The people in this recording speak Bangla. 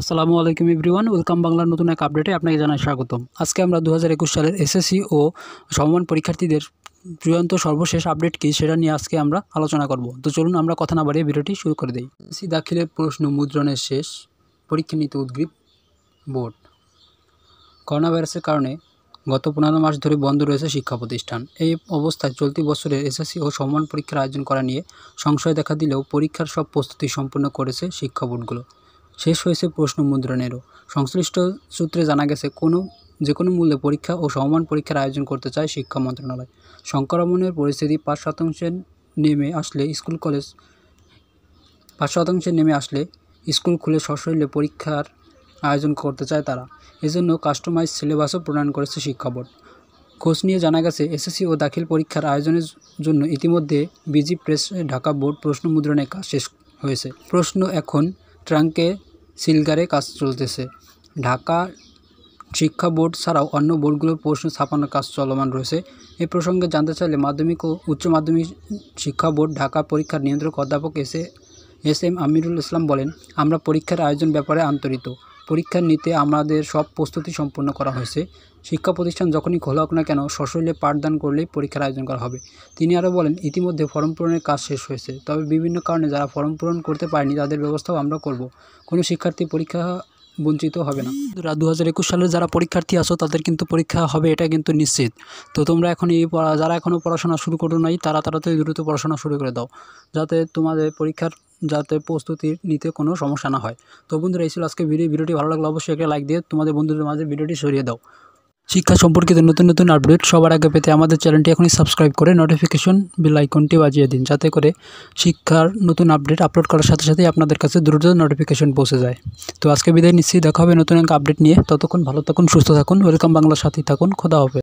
আসসালামু আলাইকুম ইভরিওয়ান ওয়েলকাম বাংলার নতুন এক আপডেটে আপনাকে জানাই স্বাগতম আজকে আমরা দু সালের এসএসসি ও সমমান পরীক্ষার্থীদের চূড়ান্ত সর্বশেষ আপডেট কী সেটা নিয়ে আজকে আমরা আলোচনা করব তো চলুন আমরা কথা না বাড়িয়ে ভিডিওটি শুরু করে দিই এসএসসি দাখিলের প্রশ্ন মুদ্রণের শেষ পরীক্ষা নিতে উদ্গ্রীব বোর্ড করোনা ভাইরাসের কারণে গত পনেরো মাস ধরে বন্ধ রয়েছে শিক্ষা প্রতিষ্ঠান এই অবস্থায় চলতি বছরের এসএসসি ও সম্মান পরীক্ষার আয়োজন করা নিয়ে সংশয় দেখা দিলেও পরীক্ষার সব প্রস্তুতি সম্পন্ন করেছে শিক্ষা বোর্ডগুলো শেষ হয়েছে প্রশ্ন মুদ্রণেরও সংশ্লিষ্ট সূত্রে জানা গেছে কোনো যে কোনো মূল্যে পরীক্ষা ও সমমান পরীক্ষার আয়োজন করতে চায় শিক্ষা মন্ত্রণালয় সংক্রমণের পরিস্থিতি পাঁচ শতাংশে নেমে আসলে স্কুল কলেজ পাঁচ শতাংশে নেমে আসলে স্কুল খুলে সশরীরে পরীক্ষার আয়োজন করতে চায় তারা এজন্য কাস্টমাইজ সিলেবাসও প্রণয়ন করেছে শিক্ষা বোর্ড খোঁজ নিয়ে জানা গেছে এসএসসি ও দাখিল পরীক্ষার আয়োজনের জন্য ইতিমধ্যে বিজি প্রেস ঢাকা বোর্ড প্রশ্ন মুদ্রণের কাজ শেষ হয়েছে প্রশ্ন এখন ট্রাঙ্কে সিলগারে কাজ চলতেছে ঢাকা শিক্ষা বোর্ড ছাড়াও অন্য বোর্ডগুলোর প্রশ্ন স্থাপনের কাজ চলমান রয়েছে এই প্রসঙ্গে জানতে চাইলে মাধ্যমিক ও উচ্চ মাধ্যমিক শিক্ষা বোর্ড ঢাকা পরীক্ষার নিয়ন্ত্রক অধ্যাপক S S M Amirul Islam বলেন আমরা পরীক্ষার আয়োজন ব্যাপারে আন্তরিত পরীক্ষা নিতে আমাদের সব প্রস্তুতি সম্পন্ন করা হয়েছে শিক্ষা প্রতিষ্ঠান যখনই খোলা হোক না কেন সশৈলে পাঠদান করলেই পরীক্ষার আয়োজন করা হবে তিনি আরও বলেন ইতিমধ্যে ফর্ম পূরণের কাজ শেষ হয়েছে তবে বিভিন্ন কারণে যারা ফর্ম পূরণ করতে পারেনি তাদের ব্যবস্থাও আমরা করব কোনো শিক্ষার্থী পরীক্ষা বঞ্চিত হবে না দু হাজার একুশ সালের যারা পরীক্ষার্থী আসো তাদের কিন্তু পরীক্ষা হবে এটা কিন্তু নিশ্চিত তো তোমরা এখন এই যারা এখনও পড়াশোনা শুরু করো নাই তারা তাড়াতাড়ি দ্রুত পড়াশোনা শুরু করে দাও যাতে তোমাদের পরীক্ষার যাতে প্রস্তুতি নিতে কোনো সমস্যা না হয় তো বন্ধুরা এই ছিল আজকে ভিডিও ভিডিওটি ভালো লাগলে অবশ্যই একটা লাইক দিয়ে তোমাদের বন্ধুদের মাঝে ভিডিওটি সরিয়ে দাও শিক্ষা সম্পর্কিত নতুন নতুন আপডেট সবার আগে পেতে আমাদের চ্যানেলটি এখনই সাবস্ক্রাইব করে নোটিফিকেশন বেল আইকনটি বাজিয়ে দিন যাতে করে শিক্ষার নতুন আপডেট আপলোড করার সাথে সাথেই আপনাদের কাছে দ্রুত নোটিফিকেশন পৌঁছে যায় তো আজকে বিদায় নিশ্চয়ই দেখা হবে নতুন এক আপডেট নিয়ে ততক্ষণ ভালো থাকুন সুস্থ থাকুন ওয়েলকাম বাংলার সাথেই থাকুন খোদা হবে